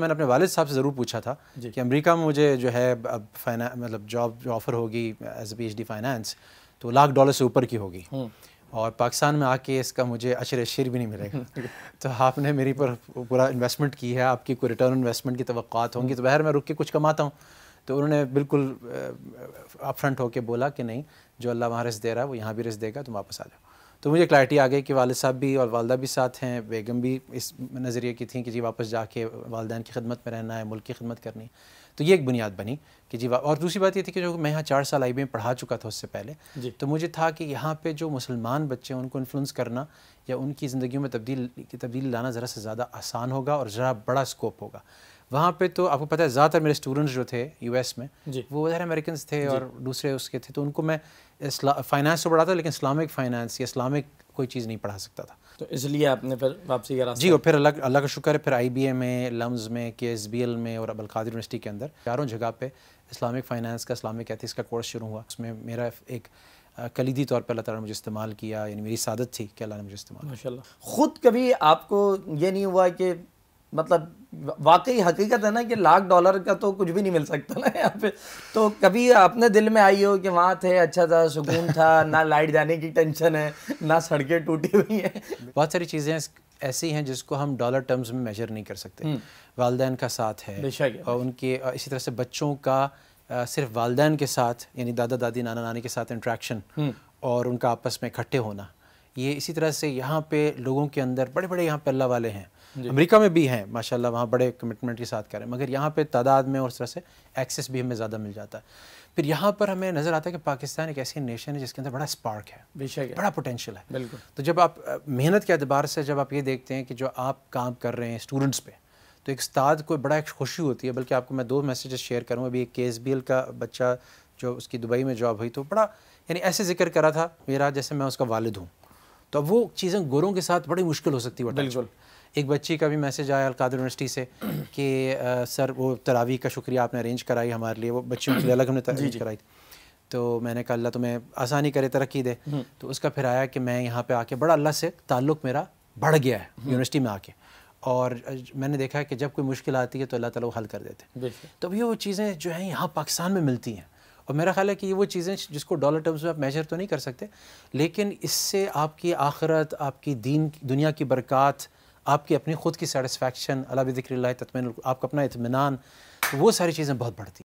मैंने अपने वालिद साहब से ज़रूर पूछा था कि अमेरिका में मुझे जो है अब मतलब जॉब जो ऑफ़र होगी as a P H D finance तो लाख डॉलर से ऊपर की होगी हम्म। और पाकिस्तान में आके इसका मुझे अशर अशर भी नहीं मिलेगा तो आपने मेरी पर पूरा इन्वेस्टमेंट की है आपकी कोई रिटर्न इन्वेस्टमेंट की तवक़ात होंगी तो बहर मैं रुक के कुछ कमाता हूँ तो उन्होंने बिल्कुल अपफ्रंट होके बोला कि नहीं जो अल्लाह वहाँ रिस्क दे रहा है वो यहाँ भी रिस्क देगा तुम वापस आ जाओ तो मुझे क्लैरिटी आ गई कि वाल साहब भी और वालदा भी साथ हैं बेगम भी इस नज़रिए की थी कि जी वापस जाके वालदेन की खदमत में रहना है मुल्क की खदमत करनी तो ये एक बुनियाद बनी कि जी और दूसरी बात ये थी कि जो मैं यहाँ चार साल आई में पढ़ा चुका था उससे पहले तो मुझे था कि यहाँ पे जो मुसलमान बच्चे हैं उनको इन्फ्लुएंस करना या उनकी ज़िंदगी में तब्दील तब्दील लाना ज़रा से ज़्यादा आसान होगा और ज़रा बड़ा स्कोप होगा वहाँ पे तो आपको पता है ज़्यादातर मेरे स्टूडेंट्स जो थे यूएस में वो उधर अमेरिकन थे और दूसरे उसके थे तो उनको मैं फाइनेंस तो पढ़ाता लेकिन इस्लामिक फाइनेंस या इस्लामिक कोई चीज़ नहीं पढ़ा सकता था तो इसलिए आपने फिर वापसी करा जी और फिर अलग अल्लाह का शुक्र है फिर आई बी ए में लम्स में के एस बी एल में और अबलकादर यूनिवर्सिटी के अंदर चारों जगह पे इस्लामिक फाइनेंस का इस्लामिक एथिक्स का कोर्स शुरू हुआ उसमें मेरा एक कलीदी तौर पर अल्लाह ताला ने मुझे इस्तेमाल किया यानी मेरी सादत थी कि अल्लाह ने मुझे इस्तेमाल माशा ख़ुद कभी आपको ये नहीं हुआ कि मतलब वाकई हकीकत है ना कि लाख डॉलर का तो कुछ भी नहीं मिल सकता ना यहाँ पे तो कभी अपने दिल में आई हो कि वहाँ थे अच्छा था सुकून था ना लाइट जाने की टेंशन है ना सड़कें टूटी हुई हैं बहुत सारी चीज़ें ऐसी हैं जिसको हम डॉलर टर्म्स में मेजर नहीं कर सकते हम्म। वालदेन का साथ है और उनके इसी तरह से बच्चों का सिर्फ वालदेन के साथ यानी दादा दादी नाना नानी के साथ इंट्रैक्शन हम्म। और उनका आपस में इकट्ठे होना ये इसी तरह से यहाँ पे लोगों के अंदर बड़े बड़े यहाँ पल्ला वाले हैं अमेरिका में भी हैं माशाल्लाह वहाँ बड़े कमिटमेंट के साथ करें मगर यहाँ पे तादाद में और उस तरह से एक्सेस भी हमें ज़्यादा मिल जाता है फिर यहाँ पर हमें नज़र आता है कि पाकिस्तान एक ऐसी नेशन है जिसके अंदर बड़ा स्पार्क है बेशक बड़ा पोटेंशियल है बिल्कुल तो जब आप मेहनत के अतबार से जब आप ये देखते हैं कि जो आप काम कर रहे हैं स्टूडेंट्स पे तो एक उस्ताद को बड़ा एक खुशी होती है बल्कि आपको मैं दो मैसेजेस शेयर करूँ अभी एक के का बच्चा जो उसकी दुबई में जॉब हुई तो बड़ा यानी ऐसे जिक्र करा था मेरा जैसे मैं उसका वालिद हूँ तो अब वो चीज़ें गुरों के साथ बड़ी मुश्किल हो सकती है बिल्कुल एक बच्ची का भी मैसेज आया अलकादर यूनिवर्सिटी से कि सर वो तरावी का शुक्रिया आपने अरेंज कराई हमारे लिए वो बच्चों के लिए अलग हमने तरावी कराई थी तो मैंने कहा अल्लाह तुम्हें आसानी करे तरक्की दे हम्म। तो उसका फिर आया कि मैं यहाँ पे आके बड़ा अल्लाह से ताल्लुक़ मेरा बढ़ गया है हम्म। यूनिवर्सिटी में आके और मैंने देखा है कि जब कोई मुश्किल आती है तो अल्लाह ताला वो हल कर देते हैं तो ये वो चीज़ें जो हैं यहाँ पाकिस्तान में मिलती हैं और मेरा ख्याल है कि ये वो चीज़ें जिसको डॉलर टर्म्स में आप मेजर तो नहीं कर सकते लेकिन इससे आपकी आखरत आपकी दीन दुनिया की बरक़ात आपकी अपनी ख़ुद की सेटिसफेक्शन अला बिक्र तत्मिन आपका अपना इतमान तो वो सारी चीज़ें बहुत बढ़ती